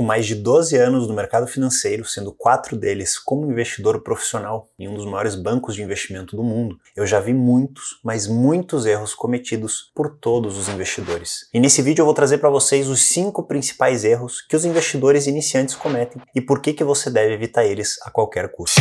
Com mais de 12 anos no mercado financeiro, sendo quatro deles como investidor profissional em um dos maiores bancos de investimento do mundo, eu já vi muitos, mas muitos erros cometidos por todos os investidores. E nesse vídeo eu vou trazer para vocês os cinco principais erros que os investidores iniciantes cometem e por que, que você deve evitar eles a qualquer custo.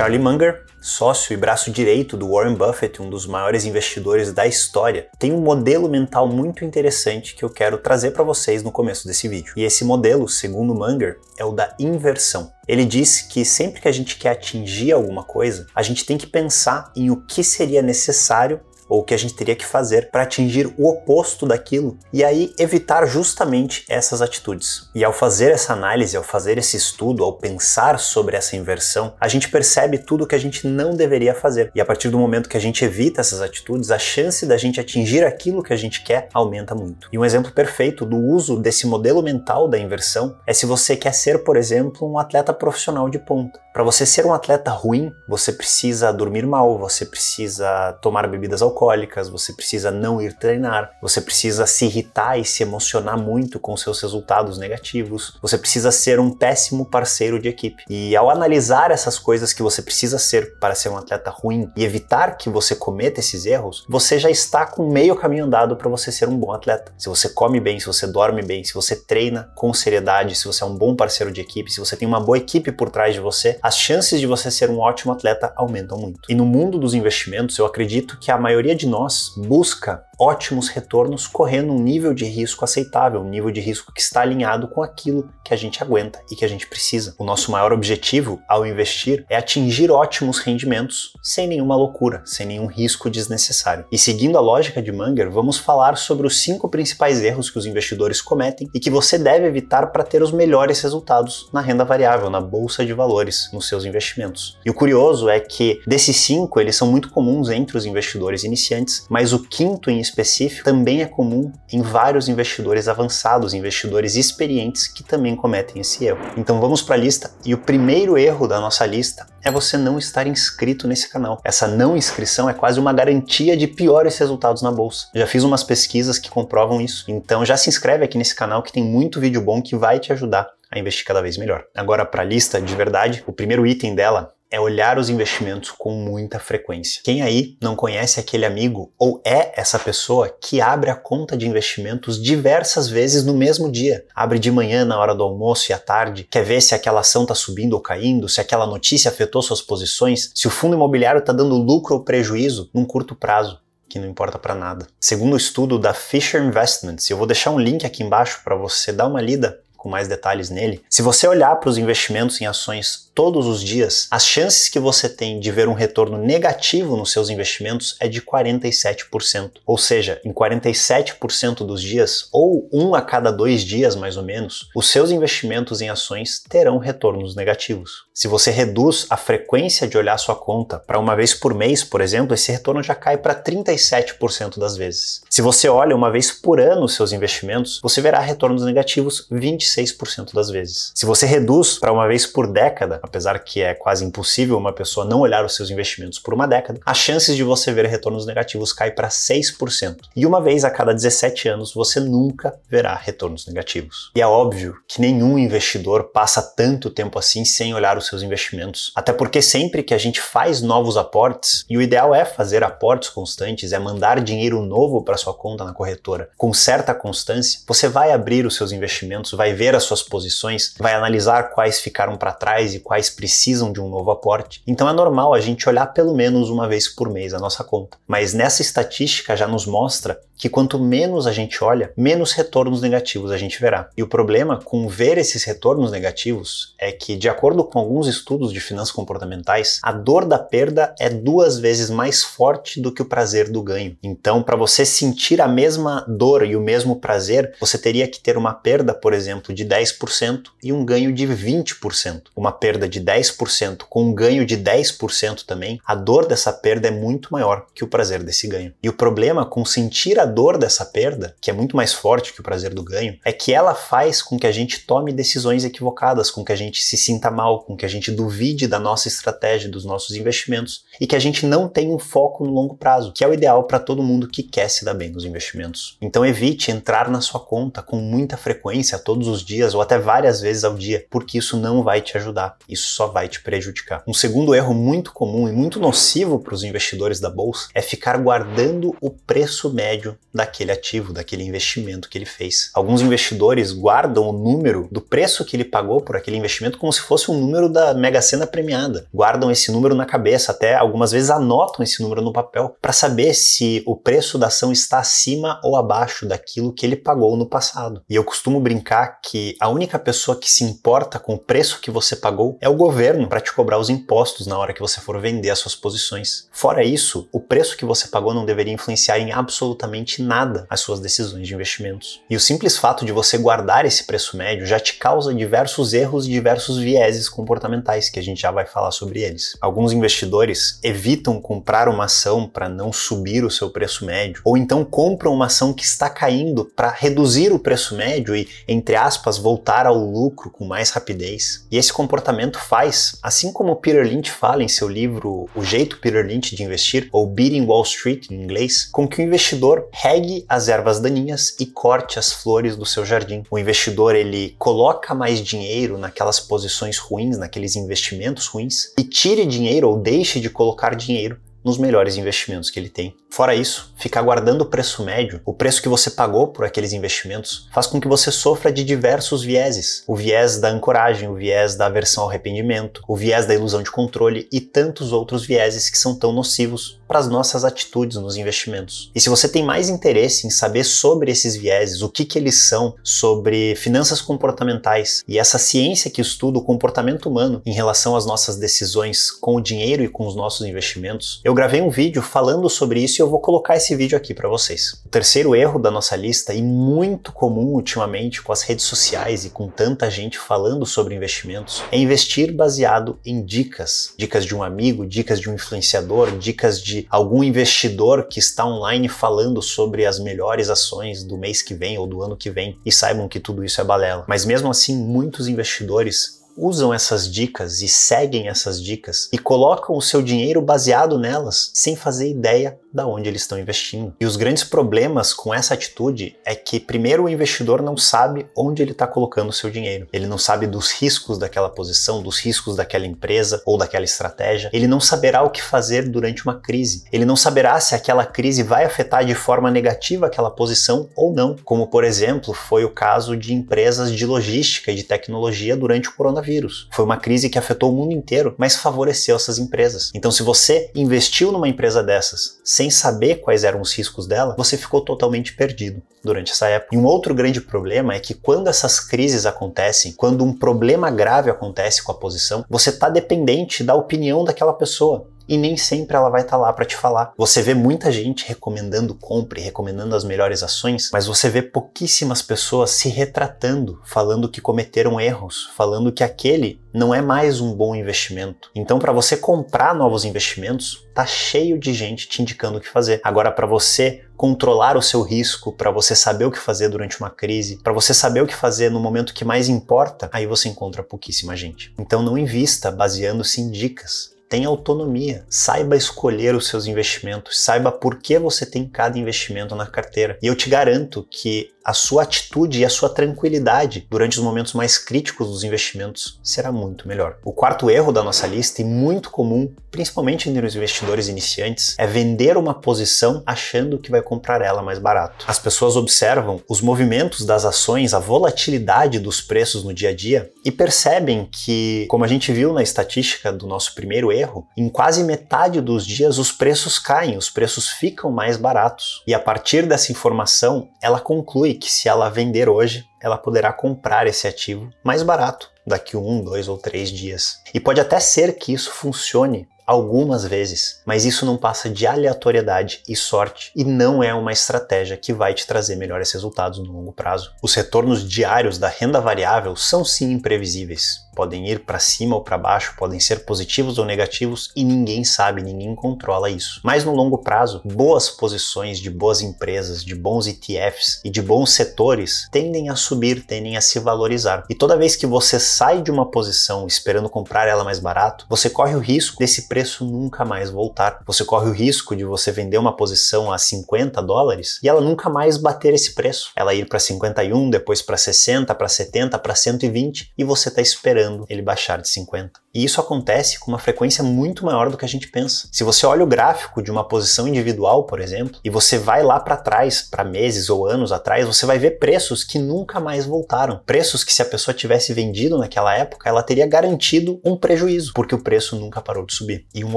Charlie Munger, sócio e braço direito do Warren Buffett, um dos maiores investidores da história, tem um modelo mental muito interessante que eu quero trazer para vocês no começo desse vídeo. E esse modelo, segundo Munger, é o da inversão. Ele diz que sempre que a gente quer atingir alguma coisa, a gente tem que pensar em o que seria necessário ou o que a gente teria que fazer para atingir o oposto daquilo e aí evitar justamente essas atitudes. E ao fazer essa análise, ao fazer esse estudo, ao pensar sobre essa inversão, a gente percebe tudo o que a gente não deveria fazer. E a partir do momento que a gente evita essas atitudes, a chance da gente atingir aquilo que a gente quer aumenta muito. E um exemplo perfeito do uso desse modelo mental da inversão é se você quer ser, por exemplo, um atleta profissional de ponta. Para você ser um atleta ruim, você precisa dormir mal, você precisa tomar bebidas alcoólicas, você precisa não ir treinar, você precisa se irritar e se emocionar muito com seus resultados negativos, você precisa ser um péssimo parceiro de equipe. E ao analisar essas coisas que você precisa ser para ser um atleta ruim e evitar que você cometa esses erros, você já está com meio caminho andado para você ser um bom atleta. Se você come bem, se você dorme bem, se você treina com seriedade, se você é um bom parceiro de equipe, se você tem uma boa equipe por trás de você, as chances de você ser um ótimo atleta aumentam muito. E no mundo dos investimentos, eu acredito que a maioria de nós busca ótimos retornos correndo um nível de risco aceitável, um nível de risco que está alinhado com aquilo que a gente aguenta e que a gente precisa. O nosso maior objetivo ao investir é atingir ótimos rendimentos sem nenhuma loucura, sem nenhum risco desnecessário. E seguindo a lógica de Munger, vamos falar sobre os cinco principais erros que os investidores cometem e que você deve evitar para ter os melhores resultados na renda variável, na bolsa de valores, nos seus investimentos. E o curioso é que desses cinco, eles são muito comuns entre os investidores iniciantes, mas o quinto em específico também é comum em vários investidores avançados, investidores experientes que também cometem esse erro. Então vamos para a lista e o primeiro erro da nossa lista é você não estar inscrito nesse canal. Essa não inscrição é quase uma garantia de piores resultados na bolsa. Já fiz umas pesquisas que comprovam isso. Então já se inscreve aqui nesse canal que tem muito vídeo bom que vai te ajudar a investir cada vez melhor. Agora para a lista de verdade, o primeiro item dela é olhar os investimentos com muita frequência. Quem aí não conhece aquele amigo ou é essa pessoa que abre a conta de investimentos diversas vezes no mesmo dia? Abre de manhã na hora do almoço e à tarde, quer ver se aquela ação está subindo ou caindo, se aquela notícia afetou suas posições, se o fundo imobiliário está dando lucro ou prejuízo num curto prazo que não importa para nada. Segundo o estudo da Fisher Investments, eu vou deixar um link aqui embaixo para você dar uma lida com mais detalhes nele. Se você olhar para os investimentos em ações todos os dias, as chances que você tem de ver um retorno negativo nos seus investimentos é de 47%. Ou seja, em 47% dos dias, ou um a cada dois dias mais ou menos, os seus investimentos em ações terão retornos negativos. Se você reduz a frequência de olhar sua conta para uma vez por mês, por exemplo, esse retorno já cai para 37% das vezes. Se você olha uma vez por ano os seus investimentos, você verá retornos negativos 26% das vezes. Se você reduz para uma vez por década, apesar que é quase impossível uma pessoa não olhar os seus investimentos por uma década, as chances de você ver retornos negativos cai para 6%. E uma vez a cada 17 anos você nunca verá retornos negativos. E é óbvio que nenhum investidor passa tanto tempo assim sem olhar os seus investimentos. Até porque sempre que a gente faz novos aportes, e o ideal é fazer aportes constantes, é mandar dinheiro novo para sua conta na corretora com certa constância, você vai abrir os seus investimentos, vai ver as suas posições, vai analisar quais ficaram para trás e quais pais precisam de um novo aporte, então é normal a gente olhar pelo menos uma vez por mês a nossa conta. Mas nessa estatística já nos mostra que quanto menos a gente olha, menos retornos negativos a gente verá. E o problema com ver esses retornos negativos é que, de acordo com alguns estudos de finanças comportamentais, a dor da perda é duas vezes mais forte do que o prazer do ganho. Então, para você sentir a mesma dor e o mesmo prazer, você teria que ter uma perda, por exemplo, de 10% e um ganho de 20%. Uma perda perda de 10% com um ganho de 10% também, a dor dessa perda é muito maior que o prazer desse ganho. E o problema com sentir a dor dessa perda, que é muito mais forte que o prazer do ganho, é que ela faz com que a gente tome decisões equivocadas, com que a gente se sinta mal, com que a gente duvide da nossa estratégia, dos nossos investimentos e que a gente não tenha um foco no longo prazo, que é o ideal para todo mundo que quer se dar bem nos investimentos. Então evite entrar na sua conta com muita frequência, todos os dias ou até várias vezes ao dia, porque isso não vai te ajudar. Isso só vai te prejudicar. Um segundo erro muito comum e muito nocivo para os investidores da bolsa é ficar guardando o preço médio daquele ativo, daquele investimento que ele fez. Alguns investidores guardam o número do preço que ele pagou por aquele investimento como se fosse um número da Mega Sena premiada. Guardam esse número na cabeça, até algumas vezes anotam esse número no papel para saber se o preço da ação está acima ou abaixo daquilo que ele pagou no passado. E eu costumo brincar que a única pessoa que se importa com o preço que você pagou é o governo para te cobrar os impostos na hora que você for vender as suas posições. Fora isso, o preço que você pagou não deveria influenciar em absolutamente nada as suas decisões de investimentos. E o simples fato de você guardar esse preço médio já te causa diversos erros e diversos vieses comportamentais que a gente já vai falar sobre eles. Alguns investidores evitam comprar uma ação para não subir o seu preço médio, ou então compram uma ação que está caindo para reduzir o preço médio e, entre aspas, voltar ao lucro com mais rapidez. E esse comportamento investimento faz, assim como Peter Lynch fala em seu livro O Jeito Peter Lynch de Investir, ou Beating Wall Street em inglês, com que o investidor regue as ervas daninhas e corte as flores do seu jardim. O investidor ele coloca mais dinheiro naquelas posições ruins, naqueles investimentos ruins, e tire dinheiro ou deixe de colocar dinheiro nos melhores investimentos que ele tem. Fora isso, ficar guardando o preço médio, o preço que você pagou por aqueles investimentos, faz com que você sofra de diversos vieses: o viés da ancoragem, o viés da aversão ao arrependimento, o viés da ilusão de controle e tantos outros vieses que são tão nocivos para as nossas atitudes nos investimentos. E se você tem mais interesse em saber sobre esses vieses, o que, que eles são, sobre finanças comportamentais e essa ciência que estuda o comportamento humano em relação às nossas decisões com o dinheiro e com os nossos investimentos, eu gravei um vídeo falando sobre isso e eu vou colocar esse vídeo aqui para vocês. O terceiro erro da nossa lista e muito comum ultimamente com as redes sociais e com tanta gente falando sobre investimentos é investir baseado em dicas, dicas de um amigo, dicas de um influenciador, dicas de algum investidor que está online falando sobre as melhores ações do mês que vem ou do ano que vem e saibam que tudo isso é balela. Mas mesmo assim, muitos investidores usam essas dicas e seguem essas dicas e colocam o seu dinheiro baseado nelas sem fazer ideia da onde eles estão investindo. E os grandes problemas com essa atitude é que primeiro o investidor não sabe onde ele está colocando o seu dinheiro. Ele não sabe dos riscos daquela posição, dos riscos daquela empresa ou daquela estratégia. Ele não saberá o que fazer durante uma crise. Ele não saberá se aquela crise vai afetar de forma negativa aquela posição ou não, como por exemplo foi o caso de empresas de logística e de tecnologia durante o coronavírus coronavírus. Foi uma crise que afetou o mundo inteiro, mas favoreceu essas empresas. Então, se você investiu numa empresa dessas sem saber quais eram os riscos dela, você ficou totalmente perdido durante essa época. E um outro grande problema é que quando essas crises acontecem, quando um problema grave acontece com a posição, você está dependente da opinião daquela pessoa e nem sempre ela vai estar tá lá para te falar. Você vê muita gente recomendando compre, recomendando as melhores ações, mas você vê pouquíssimas pessoas se retratando, falando que cometeram erros, falando que aquele não é mais um bom investimento. Então, para você comprar novos investimentos, tá cheio de gente te indicando o que fazer. Agora, para você controlar o seu risco, para você saber o que fazer durante uma crise, para você saber o que fazer no momento que mais importa, aí você encontra pouquíssima gente. Então, não invista baseando-se em dicas tenha autonomia, saiba escolher os seus investimentos, saiba por que você tem cada investimento na carteira. E eu te garanto que a sua atitude e a sua tranquilidade durante os momentos mais críticos dos investimentos será muito melhor. O quarto erro da nossa lista, e muito comum, principalmente entre os investidores iniciantes, é vender uma posição achando que vai comprar ela mais barato. As pessoas observam os movimentos das ações, a volatilidade dos preços no dia a dia e percebem que, como a gente viu na estatística do nosso primeiro erro, em quase metade dos dias os preços caem, os preços ficam mais baratos. E a partir dessa informação, ela conclui que se ela vender hoje, ela poderá comprar esse ativo mais barato daqui um, dois ou três dias. E pode até ser que isso funcione algumas vezes, mas isso não passa de aleatoriedade e sorte e não é uma estratégia que vai te trazer melhores resultados no longo prazo. Os retornos diários da renda variável são sim imprevisíveis podem ir para cima ou para baixo, podem ser positivos ou negativos e ninguém sabe, ninguém controla isso. Mas no longo prazo, boas posições de boas empresas, de bons ETFs e de bons setores tendem a subir, tendem a se valorizar. E toda vez que você sai de uma posição esperando comprar ela mais barato, você corre o risco desse preço nunca mais voltar. Você corre o risco de você vender uma posição a 50 dólares e ela nunca mais bater esse preço. Ela ir para 51, depois para 60, para 70, para 120 e você está esperando fazendo ele baixar de 50. E isso acontece com uma frequência muito maior do que a gente pensa. Se você olha o gráfico de uma posição individual, por exemplo, e você vai lá para trás, para meses ou anos atrás, você vai ver preços que nunca mais voltaram. Preços que se a pessoa tivesse vendido naquela época, ela teria garantido um prejuízo, porque o preço nunca parou de subir. E um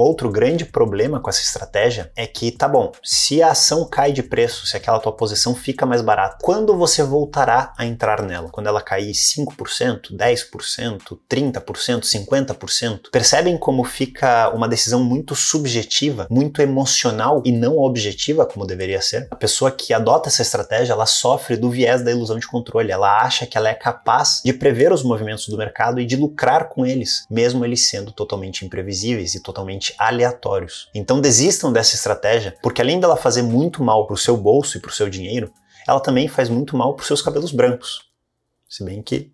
outro grande problema com essa estratégia é que, tá bom, se a ação cai de preço, se aquela tua posição fica mais barata, quando você voltará a entrar nela? Quando ela cair 5%, 10%, 30%, 50%. Percebem como fica uma decisão muito subjetiva, muito emocional e não objetiva, como deveria ser? A pessoa que adota essa estratégia, ela sofre do viés da ilusão de controle. Ela acha que ela é capaz de prever os movimentos do mercado e de lucrar com eles, mesmo eles sendo totalmente imprevisíveis e totalmente aleatórios. Então desistam dessa estratégia, porque além dela fazer muito mal para o seu bolso e para o seu dinheiro, ela também faz muito mal para os seus cabelos brancos. Se bem que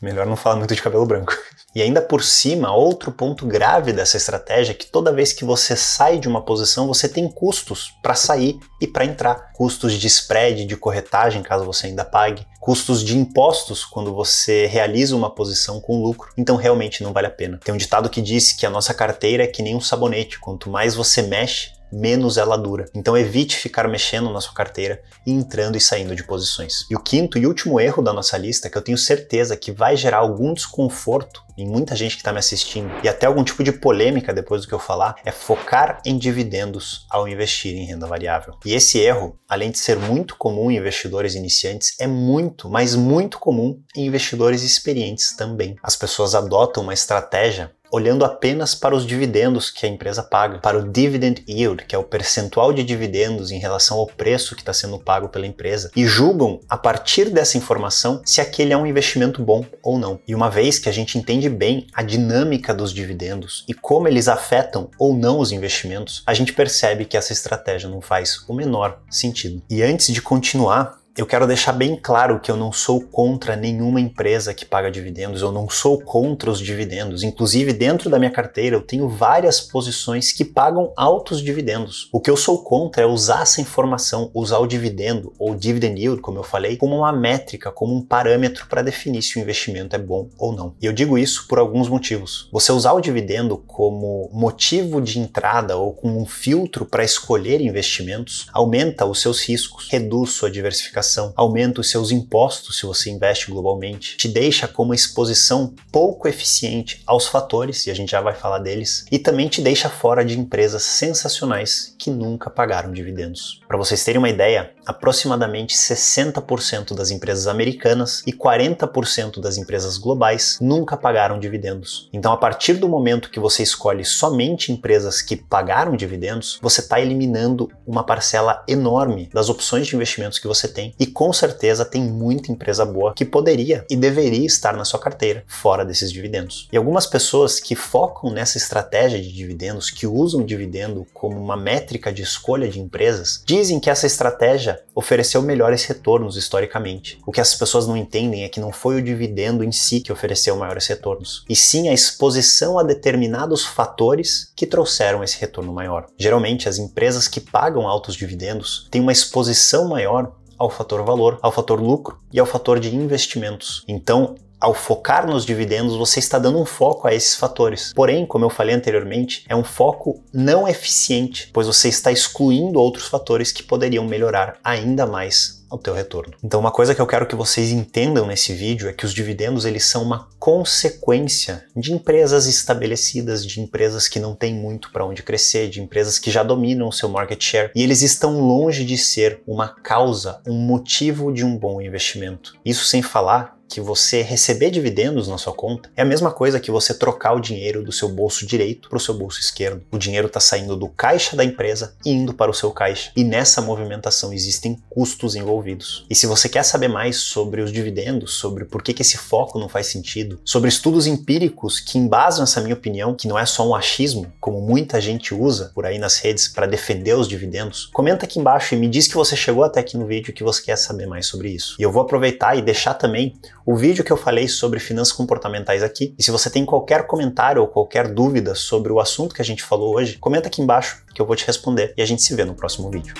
Melhor não falar muito de cabelo branco. E ainda por cima, outro ponto grave dessa estratégia é que toda vez que você sai de uma posição, você tem custos para sair e para entrar. Custos de spread, de corretagem, caso você ainda pague, custos de impostos quando você realiza uma posição com lucro. Então realmente não vale a pena. Tem um ditado que diz que a nossa carteira é que nem um sabonete, quanto mais você mexe, menos ela dura. Então evite ficar mexendo na sua carteira e entrando e saindo de posições. E o quinto e último erro da nossa lista, que eu tenho certeza que vai gerar algum desconforto em muita gente que está me assistindo e até algum tipo de polêmica depois do que eu falar, é focar em dividendos ao investir em renda variável. E esse erro, além de ser muito comum em investidores iniciantes, é muito, mas muito comum em investidores experientes também. As pessoas adotam uma estratégia olhando apenas para os dividendos que a empresa paga, para o dividend yield, que é o percentual de dividendos em relação ao preço que está sendo pago pela empresa, e julgam a partir dessa informação se aquele é um investimento bom ou não. E uma vez que a gente entende bem a dinâmica dos dividendos e como eles afetam ou não os investimentos, a gente percebe que essa estratégia não faz o menor sentido. E antes de continuar, eu quero deixar bem claro que eu não sou contra nenhuma empresa que paga dividendos, eu não sou contra os dividendos. Inclusive, dentro da minha carteira, eu tenho várias posições que pagam altos dividendos. O que eu sou contra é usar essa informação, usar o dividendo ou dividend yield, como eu falei, como uma métrica, como um parâmetro para definir se o investimento é bom ou não. E eu digo isso por alguns motivos. Você usar o dividendo como motivo de entrada ou como um filtro para escolher investimentos aumenta os seus riscos, reduz sua diversificação aumenta os seus impostos se você investe globalmente, te deixa com uma exposição pouco eficiente aos fatores, e a gente já vai falar deles, e também te deixa fora de empresas sensacionais que nunca pagaram dividendos. Para vocês terem uma ideia, aproximadamente 60% das empresas americanas e 40% das empresas globais nunca pagaram dividendos. Então, a partir do momento que você escolhe somente empresas que pagaram dividendos, você está eliminando uma parcela enorme das opções de investimentos que você tem. E com certeza tem muita empresa boa que poderia e deveria estar na sua carteira fora desses dividendos. E algumas pessoas que focam nessa estratégia de dividendos, que usam o dividendo como uma métrica de escolha de empresas, dizem que essa estratégia ofereceu melhores retornos historicamente. O que as pessoas não entendem é que não foi o dividendo em si que ofereceu maiores retornos, e sim a exposição a determinados fatores que trouxeram esse retorno maior. Geralmente, as empresas que pagam altos dividendos têm uma exposição maior ao fator valor, ao fator lucro e ao fator de investimentos. Então, ao focar nos dividendos, você está dando um foco a esses fatores. Porém, como eu falei anteriormente, é um foco não eficiente, pois você está excluindo outros fatores que poderiam melhorar ainda mais o teu retorno. Então, uma coisa que eu quero que vocês entendam nesse vídeo é que os dividendos eles são uma consequência de empresas estabelecidas, de empresas que não têm muito para onde crescer, de empresas que já dominam o seu market share e eles estão longe de ser uma causa, um motivo de um bom investimento. Isso sem falar que você receber dividendos na sua conta é a mesma coisa que você trocar o dinheiro do seu bolso direito para o seu bolso esquerdo. O dinheiro está saindo do caixa da empresa e indo para o seu caixa. E nessa movimentação existem custos envolvidos. E se você quer saber mais sobre os dividendos, sobre por que, que esse foco não faz sentido, sobre estudos empíricos que embasam essa minha opinião, que não é só um achismo, como muita gente usa por aí nas redes para defender os dividendos, comenta aqui embaixo e me diz que você chegou até aqui no vídeo e que você quer saber mais sobre isso. E eu vou aproveitar e deixar também o vídeo que eu falei sobre finanças comportamentais aqui. E se você tem qualquer comentário ou qualquer dúvida sobre o assunto que a gente falou hoje, comenta aqui embaixo que eu vou te responder e a gente se vê no próximo vídeo.